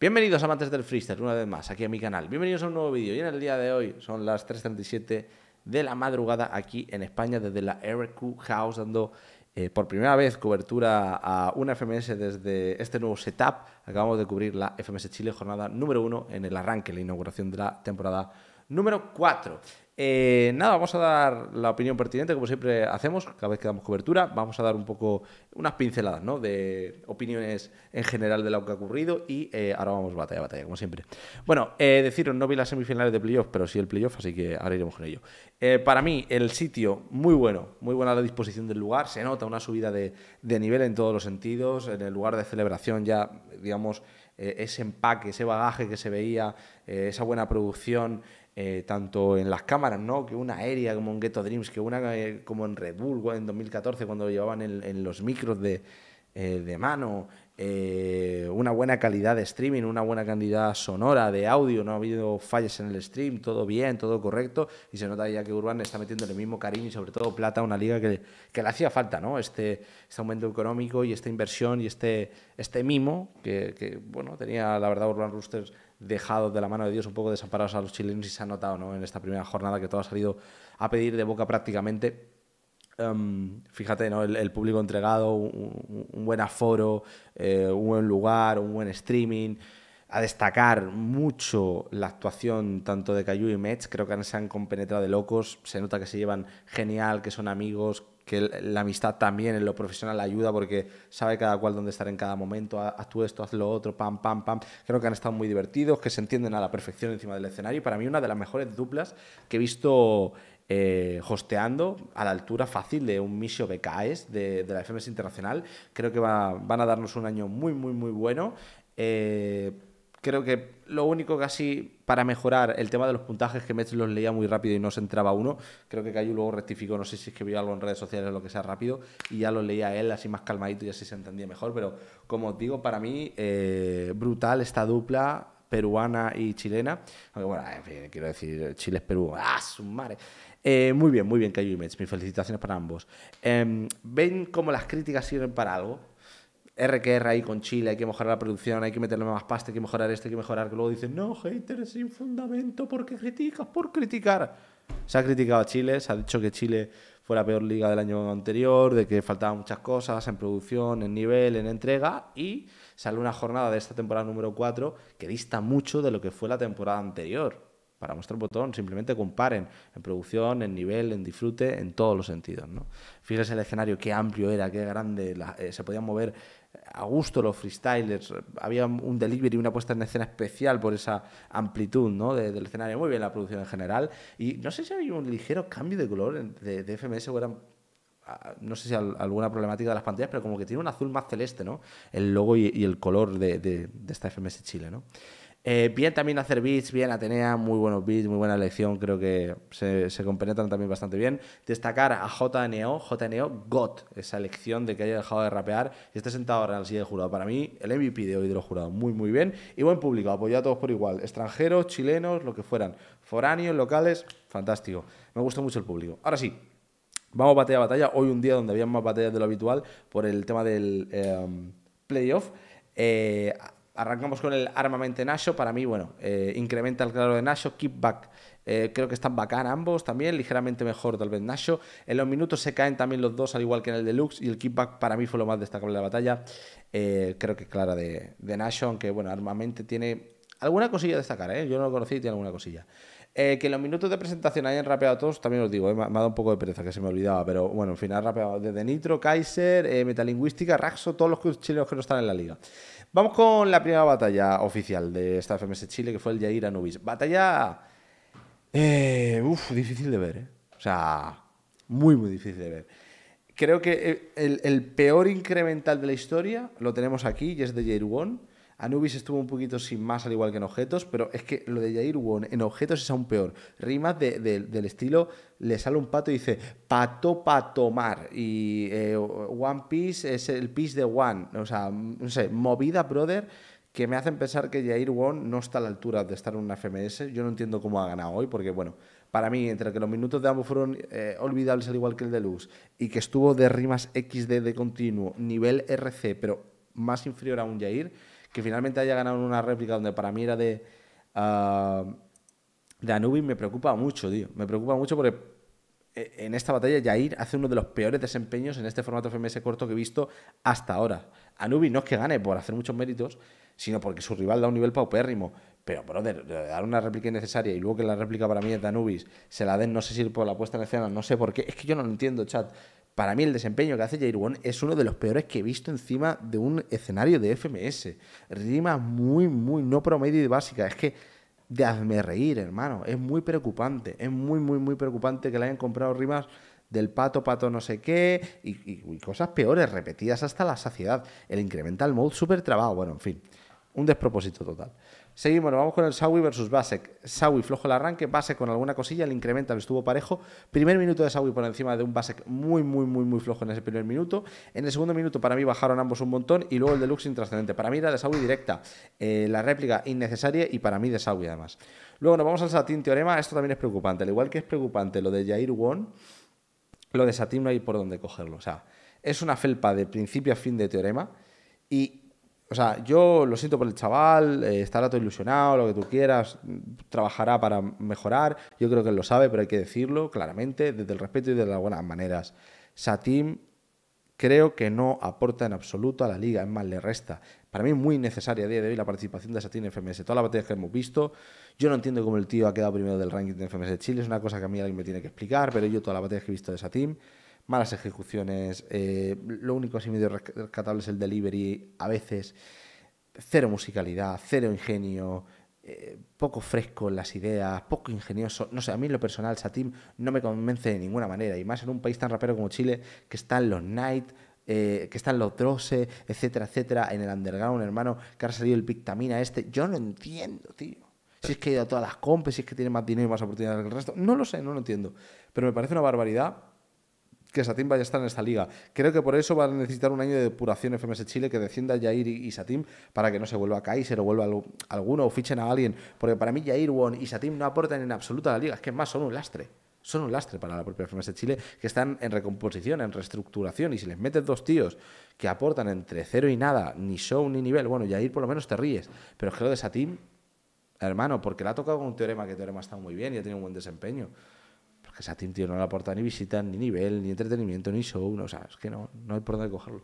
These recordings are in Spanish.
Bienvenidos amantes del freestyle, una vez más, aquí a mi canal. Bienvenidos a un nuevo vídeo y en el día de hoy son las 3.37 de la madrugada aquí en España desde la RQ House dando eh, por primera vez cobertura a una FMS desde este nuevo setup. Acabamos de cubrir la FMS Chile, jornada número uno en el arranque, la inauguración de la temporada Número 4. Eh, nada, vamos a dar la opinión pertinente, como siempre hacemos, cada vez que damos cobertura, vamos a dar un poco unas pinceladas ¿no? de opiniones en general de lo que ha ocurrido y eh, ahora vamos batalla a batalla, como siempre. Bueno, eh, deciros, no vi las semifinales de playoff, pero sí el playoff, así que ahora iremos con ello. para mí, el sitio, muy bueno, muy buena la disposición del lugar, se nota una subida de, de nivel en todos los sentidos, en el lugar de celebración ya, digamos, ese empaque, ese bagaje que se veía, esa buena producción, eh, tanto en las cámaras, ¿no? Que una aérea como en Ghetto Dreams, que una eh, como en Red Bull en 2014 cuando lo llevaban en los micros de, eh, de mano, eh, una buena calidad de streaming, una buena cantidad sonora, de audio, no ha habido fallas en el stream, todo bien, todo correcto, y se nota ya que Urban está metiendo el mismo cariño y sobre todo plata a una liga que, que, le hacía falta, ¿no? Este, este aumento económico y esta inversión y este, este mimo que, que bueno, tenía la verdad Urban Roosters dejado de la mano de Dios, un poco desamparados a los chilenos y se ha notado ¿no? en esta primera jornada que todo ha salido a pedir de boca prácticamente Em, fíjate, ¿no? El, público entregado, un, buen aforo, eh, un buen lugar, un buen streaming. A destacar mucho la actuación tanto de Cayu y Mets, creo que se han compenetrado de locos, se nota que se llevan genial, que son amigos, que la amistad también en lo profesional ayuda porque sabe cada cual dónde estar en cada momento, ah, haz tú esto, haz lo otro, pam, pam, pam. Creo que han estado muy divertidos, que se entienden a la perfección encima del escenario y para mí una de las mejores duplas que he visto eh, hosteando a la altura fácil de un Misio BKS de, de la FMS Internacional. Creo que van a darnos un año muy, muy, muy bueno. Eh, creo que lo único que así para mejorar el tema de los puntajes que Metz los leía muy rápido y no se entraba uno. Creo que Cayu luego rectificó, no sé si escribió algo en redes sociales o lo que sea rápido, y ya lo leía él así más calmadito y así se entendía mejor. Pero como os digo, para mí, eh, brutal esta dupla peruana y chilena. Aunque bueno, en fin, quiero decir, Chile es Perú, ¡ah, su madre! Eh, muy bien, muy bien, Cayu mis felicitaciones para ambos. Em, ¿Ven cómo las críticas sirven para algo? RQR ahí con Chile, hay que mejorar la producción, hay que meterle más pasta, hay que mejorar esto, hay que mejorar. luego dicen, no, haters sin fundamento, ¿por qué criticas por criticar. Se ha criticado a Chile, se ha dicho que Chile fue la peor liga del año anterior, de que faltaban muchas cosas en producción, en nivel, en entrega y sale una jornada de esta temporada número 4 que dista mucho de lo que fue la temporada anterior. Para mostrar botón, simplemente comparen en producción, en nivel, en disfrute, en todos los sentidos. ¿no? Fíjense el escenario, qué amplio era, qué grande, eh, se podían mover a gusto los freestylers, había un delivery, una puesta en escena especial por esa amplitud ¿no? del escenario, muy bien la producción en general, y no sé si había un ligero cambio de color de, de FMS o eran no sé si alguna problemática de las pantallas, pero como que tiene un azul más celeste, ¿no? El logo y, el color de, esta FMS Chile, ¿no? Eh, bien también hacer beats, bien Atenea, muy buenos beats, muy buena elección, creo que se, compenetran también bastante bien. Destacar a JNO, JNO GOT, esa elección de que haya dejado de rapear y esté sentado ahora en el silla de jurado. Para mí, el MVP de hoy de los jurados, muy muy bien. Y buen público, apoyado a todos por igual, extranjeros, chilenos, lo que fueran, foráneos, locales, fantástico. Me gusta mucho el público. Ahora sí, Vamos batalla a batalla. Hoy un día donde había más batallas de lo habitual por el tema del em, playoff. Eh, arrancamos con el armamento Nasho Para mí, bueno, eh, incrementa el claro de Nacho. Kickback. Eh, creo que están bacán ambos también, ligeramente mejor tal vez Nacho. En los minutos se caen también los dos, al igual que en el deluxe. Y el kickback para mí fue lo más destacable de la batalla. creo que clara de, de aunque bueno, armamento tiene alguna cosilla de destacar. ¿eh? Yo no lo conocí y tiene alguna cosilla. Eh, que los minutos de presentación hayan rapeado todos, también os digo, eh, me, ha dado un poco de pereza que se me olvidaba, pero bueno, en fin, ha rapeado desde Nitro, Kaiser, eh, Metalingüística, Raxo, todos los chilenos que no están en la liga. Vamos con la primera batalla oficial de esta FMS Chile, que fue el Jair Anubis. Batalla. difícil de ver, ¿eh? O sea, muy, muy difícil de ver. Creo que el, peor incremental de la historia lo tenemos aquí y es de Jair One. Anubis estuvo un poquito sin más, al igual que en objetos, pero es que lo de Jair Won en objetos es aún peor. Rimas del estilo, le sale un pato y dice, pato pato, mar. Y eh, One Piece es el piece de One. O sea, no sé, movida, brother, que me hacen pensar que Jair Won no está a la altura de estar en una FMS. Yo no entiendo cómo ha ganado hoy, porque bueno, para mí, entre que los minutos de ambos fueron eh, olvidables al igual que el de Luz, y que estuvo de rimas XD de continuo, nivel RC, pero más inferior a un Jair que finalmente haya ganado una réplica donde para mí era de, ah, Anubis me preocupa mucho, tío. Me preocupa mucho porque eh, en esta batalla Jair hace uno de los peores desempeños en este formato FMS corto que he visto hasta ahora. Anubis no es que gane por hacer muchos méritos, sino porque su rival da un nivel paupérrimo. Pero, brother, dar una réplica innecesaria y luego que la réplica para mí es de Anubis, se la den, no sé si por la puesta en escena, no sé por qué. Es que yo no lo entiendo, chat. Para mí el desempeño que hace Jair es uno de los peores que he visto encima de un escenario de FMS. Rima muy, muy no promedio y básica. Es que de hazme reír, hermano. Es muy preocupante. Es muy, muy, muy preocupante que le hayan comprado rimas del pato, pato no sé qué, y, cosas peores, repetidas hasta la saciedad. El incremental mode súper trabajo. bueno, en fin, un despropósito total. Seguimos, vamos con el Sawi versus Basek. Sawi flojo el arranque, Basek con alguna cosilla, le incrementa, estuvo parejo. Primer minuto de Sawi por encima de un Basek muy, muy, muy, muy flojo en ese primer minuto. En el segundo minuto para mí bajaron ambos un montón y luego el deluxe intrascendente. Para mí era de Sawi directa, eh, la réplica innecesaria y para mí de Sawi además. Luego nos vamos al Satin Teorema, esto también es preocupante. Al igual que es preocupante lo de Jair Won, lo de Satin no hay por dónde cogerlo. O sea, es una felpa de principio a fin de Teorema y o sea, yo lo siento por el chaval, eh, estará todo ilusionado, lo que tú quieras, trabajará para mejorar. Yo creo que él lo sabe, pero hay que decirlo claramente, desde el respeto y de las buenas maneras. Satim creo que no aporta en absoluto a la liga, es más, le resta. Para mí es muy necesaria a día de hoy la participación de Satim en FMS. Todas las batallas que hemos visto, yo no entiendo cómo el tío ha quedado primero del ranking de FMS de Chile, es una cosa que a mí alguien me tiene que explicar, pero yo todas las batallas que he visto de Satim malas ejecuciones, eh, lo único así medio rescatable es el delivery, a veces cero musicalidad, cero ingenio, eh, poco fresco en las ideas, poco ingenioso. No sé, a mí en lo personal Satim no me convence de ninguna manera, y más en un país tan rapero como Chile, que están los Night, eh, que están los Drose, etcétera, etcétera, en el underground, hermano, que ha salido el Pictamina este. Yo no entiendo, tío. Si es que ha ido a todas las compes, si es que tiene más dinero y más oportunidades que el resto. No lo sé, no lo entiendo. Pero me parece una barbaridad que Satim vaya a estar en esta liga. Creo que por eso van a necesitar un año de depuración FMS Chile, que descienda Jair y, Satim para que no se vuelva a Kaiser o vuelva alguno o fichen a alguien. Porque para mí Jair Won y Satim no aportan en absoluta a la liga, es que más son un lastre son un lastre para la propia FMS Chile, que están en recomposición, en reestructuración, y si les metes dos tíos que aportan entre cero y nada, ni show ni nivel, bueno, Yair por lo menos te ríes, pero es que lo de Satim, hermano, porque le ha tocado con un teorema que teorema ha estado muy bien y ha tenido un buen desempeño que team tío, no le aporta ni visita, ni nivel, ni entretenimiento, ni show. o sea, es que no, no hay por dónde cogerlo.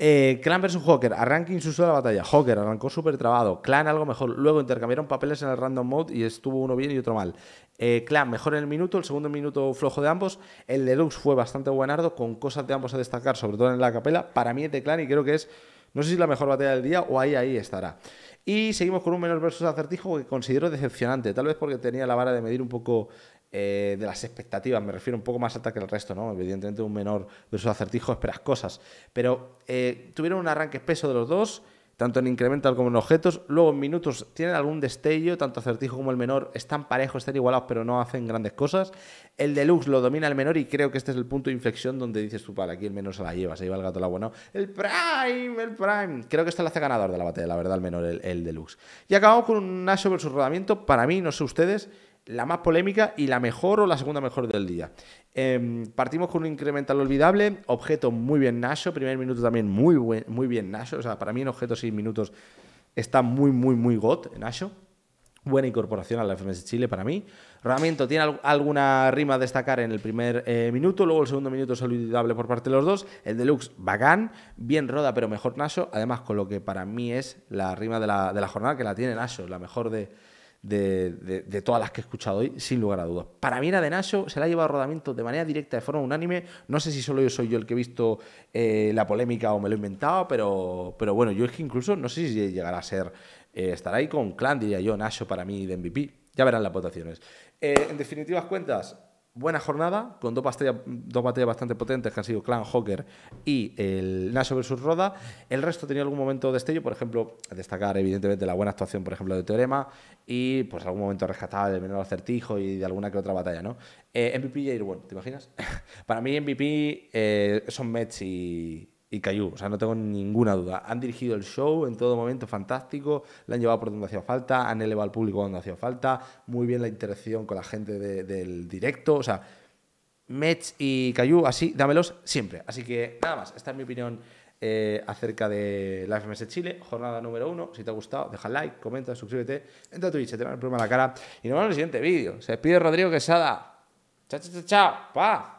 Eh, Clan vs Hawker, arranque en de la batalla. Hawker arrancó súper trabado. Clan algo mejor. Luego intercambiaron papeles en el random mode y estuvo uno bien y otro mal. Eh, Clan mejor en el minuto, el segundo minuto flojo de ambos. El deluxe fue bastante buenardo, con cosas de ambos a destacar, sobre todo en la capela. Para mí es Clan y creo que es no sé si es la mejor batalla del día o ahí, ahí estará. Y seguimos con un menor versus acertijo que considero decepcionante, tal vez porque tenía la vara de medir un poco eh, de las expectativas, me refiero un poco más alta que el resto, ¿no? Evidentemente un menor versus acertijo esperas cosas, pero eh, tuvieron un arranque espeso de los dos tanto en incremental como en objetos. Luego en minutos tienen algún destello, tanto acertijo como el menor están parejos, están igualados, pero no hacen grandes cosas. El deluxe lo domina el menor y creo que este es el punto de inflexión donde dices tú, para aquí el menor se la lleva, se iba el gato la buena. El Prime, el Prime. Creo que este lo hace ganador de la batalla, la verdad, el menor, el, deluxe. Y acabamos con un sobre versus rodamiento. Para mí, no sé ustedes, la más polémica y la mejor o la segunda mejor del día. Em, partimos con un incremental olvidable, objeto muy bien Nasho. primer minuto también muy, muy bien Nasho. o sea, para mí en objeto 6 minutos está muy, muy, muy got Nasho. Buena incorporación a la FMS Chile para mí. Rodamiento tiene alguna rima a destacar en el primer eh, minuto, luego el segundo minuto es olvidable por parte de los dos. El deluxe, bacán, bien roda, pero mejor Nasho. Además, con lo que para mí es la rima de la, de la jornada, que la tiene Nasho. la mejor de, de, todas las que he escuchado hoy, sin lugar a dudas. Para mí, la de Nacho se la ha llevado a rodamiento de manera directa, de forma unánime. No sé si solo yo soy yo el que he visto eh, la polémica o me lo he inventado, pero, pero bueno, yo es que incluso no sé si llegará a ser. Eh, estará ahí con Clan, diría yo, Nacho para mí de MVP. Ya verán las votaciones. Eh, en definitivas cuentas, buena jornada, con dos, dos batallas bastante potentes, que han sido Clan Hawker y el Naso vs Roda. El resto tenía algún momento de destello, por ejemplo, destacar evidentemente la buena actuación, por ejemplo, de Teorema y pues algún momento rescatable de menor acertijo y de alguna que otra batalla, ¿no? Eh, MVP y ¿te imaginas? Para mí MVP eh, son Mets y, y Cayu, o sea, no tengo ninguna duda. Han dirigido el show en todo momento fantástico, le han llevado por donde hacía falta, han elevado al público donde hacía falta, muy bien la interacción con la gente del directo, o sea, Mets y Cayu, así, dámelos siempre. Así que nada más, esta es mi opinión eh, acerca de la FMS Chile, jornada número uno. Si te ha gustado, deja like, comenta, suscríbete, entra a Twitch, te va el problema a la cara y nos vemos en el siguiente vídeo. Se despide Rodrigo Quesada. Chao, chao, chao, chao. Pa.